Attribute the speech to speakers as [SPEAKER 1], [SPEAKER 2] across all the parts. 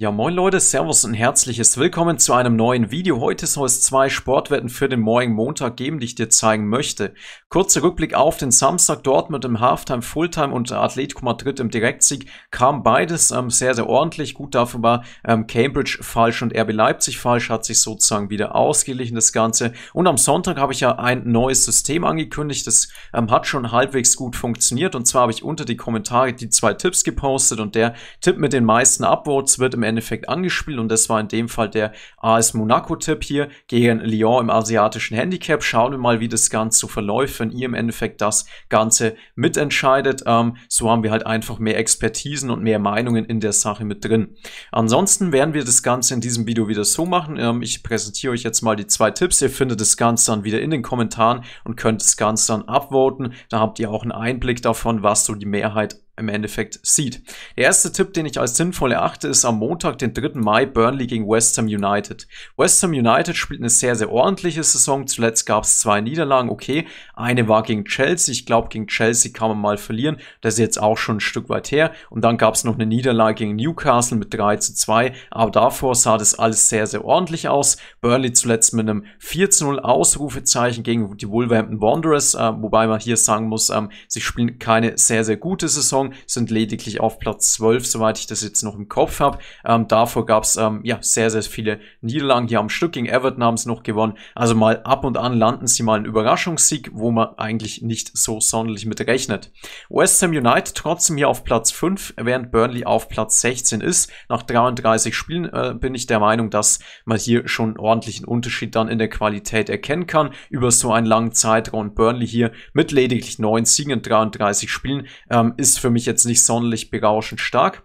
[SPEAKER 1] Ja, moin Leute, Servus und herzliches Willkommen zu einem neuen Video. Heute soll es zwei Sportwetten für den morgigen Montag geben, die ich dir zeigen möchte. Kurzer Rückblick auf den Samstag. Dortmund im Halftime, Fulltime und Atletico Madrid im Direktsieg kam beides ähm, sehr, sehr ordentlich. Gut dafür war ähm, Cambridge falsch und RB Leipzig falsch, hat sich sozusagen wieder ausgeglichen, das Ganze. Und am Sonntag habe ich ja ein neues System angekündigt. Das ähm, hat schon halbwegs gut funktioniert. Und zwar habe ich unter die Kommentare die zwei Tipps gepostet und der Tipp mit den meisten Upvotes wird im Endeffekt angespielt und das war in dem Fall der AS Monaco-Tipp hier gegen Lyon im asiatischen Handicap. Schauen wir mal, wie das Ganze so verläuft, wenn ihr im Endeffekt das Ganze mitentscheidet. Ähm, so haben wir halt einfach mehr Expertisen und mehr Meinungen in der Sache mit drin. Ansonsten werden wir das Ganze in diesem Video wieder so machen. Ähm, ich präsentiere euch jetzt mal die zwei Tipps. Ihr findet das Ganze dann wieder in den Kommentaren und könnt das Ganze dann upvoten. Da habt ihr auch einen Einblick davon, was so die Mehrheit im Endeffekt sieht. Der erste Tipp, den ich als sinnvoll erachte, ist am Montag, den 3. Mai, Burnley gegen West Ham United. West Ham United spielt eine sehr, sehr ordentliche Saison. Zuletzt gab es zwei Niederlagen, okay. Eine war gegen Chelsea. Ich glaube, gegen Chelsea kann man mal verlieren. Das ist jetzt auch schon ein Stück weit her. Und dann gab es noch eine Niederlage gegen Newcastle mit 3 zu 2. Aber davor sah das alles sehr, sehr ordentlich aus. Burnley zuletzt mit einem 4 zu 0 Ausrufezeichen gegen die Wolverhampton Wanderers. Äh, wobei man hier sagen muss, ähm, sie spielen keine sehr, sehr gute Saison sind lediglich auf Platz 12, soweit ich das jetzt noch im Kopf habe. Ähm, davor gab es ähm, ja, sehr, sehr viele Niederlagen. hier am Stück gegen Everton haben es noch gewonnen. Also mal ab und an landen sie mal einen Überraschungssieg, wo man eigentlich nicht so sonderlich mit rechnet. West Ham United trotzdem hier auf Platz 5, während Burnley auf Platz 16 ist. Nach 33 Spielen äh, bin ich der Meinung, dass man hier schon einen ordentlichen Unterschied dann in der Qualität erkennen kann. Über so einen langen Zeitraum Burnley hier mit lediglich 9 Siegen in 33 Spielen ähm, ist für mich mich jetzt nicht sonderlich berauschend stark.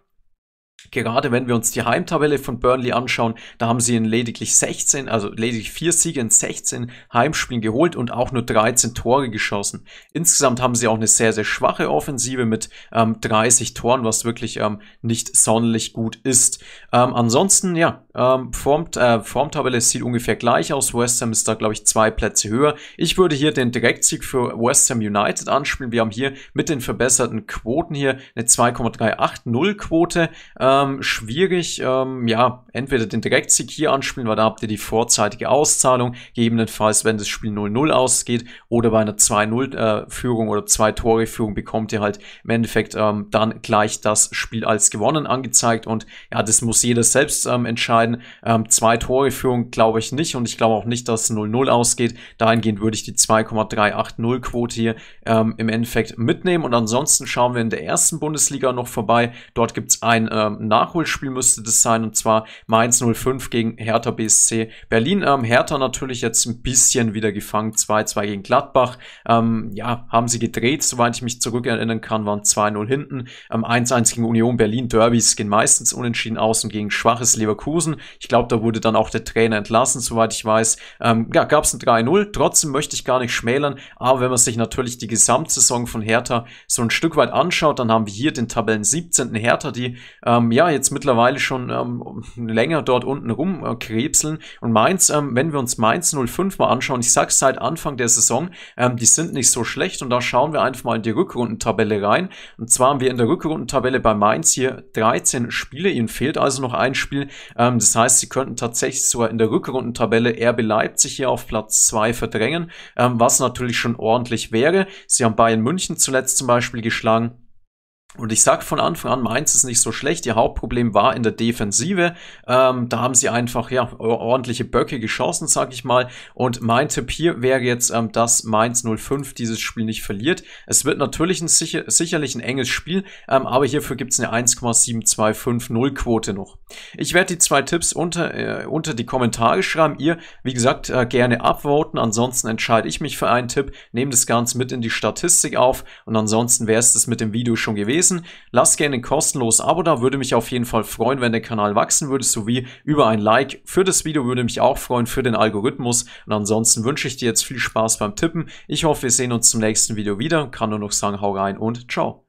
[SPEAKER 1] Gerade wenn wir uns die Heimtabelle von Burnley anschauen, da haben sie in lediglich 16, also lediglich 4 Siege in 16 Heimspielen geholt und auch nur 13 Tore geschossen. Insgesamt haben sie auch eine sehr, sehr schwache Offensive mit ähm, 30 Toren, was wirklich ähm, nicht sonderlich gut ist. Ähm, ansonsten, ja, ähm, Formt, äh, Formtabelle sieht ungefähr gleich aus. West Ham ist da, glaube ich, zwei Plätze höher. Ich würde hier den Direktsieg für West Ham United anspielen. Wir haben hier mit den verbesserten Quoten hier eine 2,380 Quote. Ähm, ähm, schwierig, ähm, ja, entweder den Direktsieg hier anspielen, weil da habt ihr die vorzeitige Auszahlung, gegebenenfalls, wenn das Spiel 0-0 ausgeht oder bei einer 2-0-Führung äh, oder 2-Tore-Führung bekommt ihr halt im Endeffekt ähm, dann gleich das Spiel als gewonnen angezeigt und ja, das muss jeder selbst ähm, entscheiden. Ähm, zwei Tore-Führung glaube ich nicht und ich glaube auch nicht, dass 0-0 ausgeht. Dahingehend würde ich die 2,380-Quote hier ähm, im Endeffekt mitnehmen und ansonsten schauen wir in der ersten Bundesliga noch vorbei. Dort gibt es ein ähm, ein Nachholspiel müsste das sein, und zwar Mainz 05 gegen Hertha BSC Berlin. Ähm, Hertha natürlich jetzt ein bisschen wieder gefangen, 2-2 gegen Gladbach. Ähm, ja, haben sie gedreht, soweit ich mich zurückerinnern kann, waren 2-0 hinten. 1-1 ähm, gegen Union Berlin, Derbys gehen meistens unentschieden aus und gegen schwaches Leverkusen. Ich glaube, da wurde dann auch der Trainer entlassen, soweit ich weiß. Ähm, ja, gab es ein 3-0. Trotzdem möchte ich gar nicht schmälern, aber wenn man sich natürlich die Gesamtsaison von Hertha so ein Stück weit anschaut, dann haben wir hier den Tabellen 17. Hertha, die ähm, ja jetzt mittlerweile schon ähm, länger dort unten rumkrebseln. Äh, und Mainz, ähm, wenn wir uns Mainz 05 mal anschauen, ich sag's seit Anfang der Saison, ähm, die sind nicht so schlecht und da schauen wir einfach mal in die Rückrundentabelle rein. Und zwar haben wir in der Rückrundentabelle bei Mainz hier 13 Spiele, ihnen fehlt also noch ein Spiel. Ähm, das heißt, sie könnten tatsächlich sogar in der Rückrundentabelle RB Leipzig hier auf Platz 2 verdrängen, ähm, was natürlich schon ordentlich wäre. Sie haben Bayern München zuletzt zum Beispiel geschlagen. Und ich sag von Anfang an, Mainz ist nicht so schlecht. Ihr Hauptproblem war in der Defensive. Ähm, da haben sie einfach ja ordentliche Böcke geschossen, sag ich mal. Und mein Tipp hier wäre jetzt, ähm, dass Mainz 05 dieses Spiel nicht verliert. Es wird natürlich ein sicher, sicherlich ein enges Spiel, ähm, aber hierfür gibt es eine 1,7250 Quote noch. Ich werde die zwei Tipps unter, äh, unter die Kommentare schreiben. Ihr, wie gesagt, äh, gerne abvoten. Ansonsten entscheide ich mich für einen Tipp, nehme das Ganze mit in die Statistik auf und ansonsten wäre es das mit dem Video schon gewesen gewesen. Lasst gerne ein kostenloses Abo da, würde mich auf jeden Fall freuen, wenn der Kanal wachsen würde, sowie über ein Like für das Video würde mich auch freuen, für den Algorithmus. Und ansonsten wünsche ich dir jetzt viel Spaß beim Tippen. Ich hoffe, wir sehen uns zum nächsten Video wieder. Kann nur noch sagen, hau rein und ciao.